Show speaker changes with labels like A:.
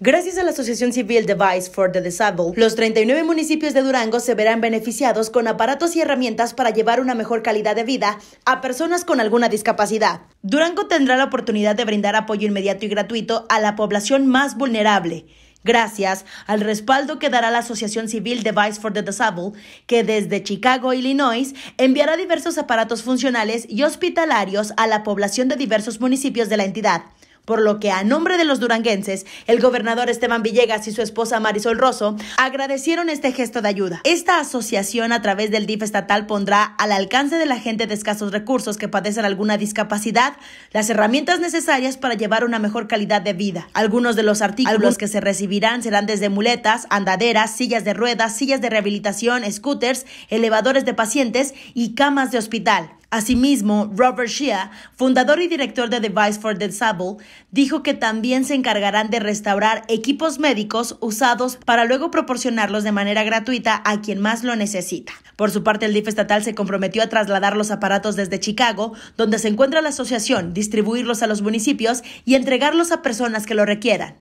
A: Gracias a la Asociación Civil Device for the Disabled, los 39 municipios de Durango se verán beneficiados con aparatos y herramientas para llevar una mejor calidad de vida a personas con alguna discapacidad. Durango tendrá la oportunidad de brindar apoyo inmediato y gratuito a la población más vulnerable gracias al respaldo que dará la Asociación Civil Device for the Disabled, que desde Chicago, Illinois, enviará diversos aparatos funcionales y hospitalarios a la población de diversos municipios de la entidad por lo que a nombre de los duranguenses, el gobernador Esteban Villegas y su esposa Marisol Rosso agradecieron este gesto de ayuda. Esta asociación a través del DIF estatal pondrá al alcance de la gente de escasos recursos que padecen alguna discapacidad las herramientas necesarias para llevar una mejor calidad de vida. Algunos de los artículos que se recibirán serán desde muletas, andaderas, sillas de ruedas, sillas de rehabilitación, scooters, elevadores de pacientes y camas de hospital. Asimismo, Robert Shea, fundador y director de Device for the Disabled, dijo que también se encargarán de restaurar equipos médicos usados para luego proporcionarlos de manera gratuita a quien más lo necesita. Por su parte, el DIF estatal se comprometió a trasladar los aparatos desde Chicago, donde se encuentra la asociación, distribuirlos a los municipios y entregarlos a personas que lo requieran.